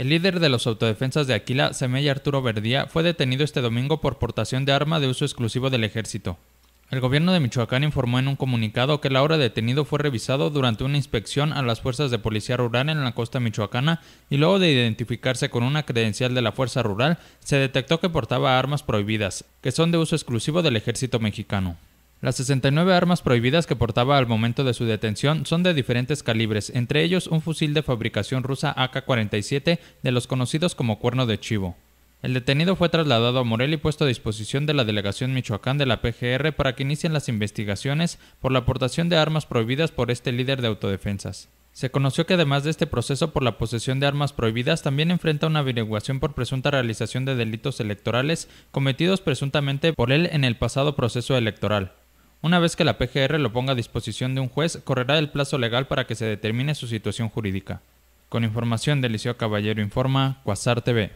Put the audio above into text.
El líder de los autodefensas de Aquila, Semella Arturo Verdía, fue detenido este domingo por portación de arma de uso exclusivo del ejército. El gobierno de Michoacán informó en un comunicado que el ahora detenido fue revisado durante una inspección a las fuerzas de policía rural en la costa michoacana y luego de identificarse con una credencial de la fuerza rural, se detectó que portaba armas prohibidas, que son de uso exclusivo del ejército mexicano. Las 69 armas prohibidas que portaba al momento de su detención son de diferentes calibres, entre ellos un fusil de fabricación rusa AK-47 de los conocidos como cuerno de chivo. El detenido fue trasladado a Morel y puesto a disposición de la Delegación Michoacán de la PGR para que inicien las investigaciones por la aportación de armas prohibidas por este líder de autodefensas. Se conoció que además de este proceso por la posesión de armas prohibidas, también enfrenta una averiguación por presunta realización de delitos electorales cometidos presuntamente por él en el pasado proceso electoral. Una vez que la PGR lo ponga a disposición de un juez, correrá el plazo legal para que se determine su situación jurídica. Con información del Liceo Caballero Informa, Quasar TV.